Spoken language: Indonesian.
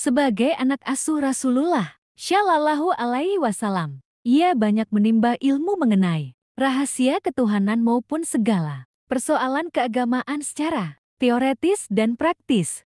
sebagai anak asuh Rasulullah Shallallahu Alaihi Wasallam. Ia banyak menimba ilmu mengenai rahasia ketuhanan maupun segala persoalan keagamaan secara teoretis dan praktis.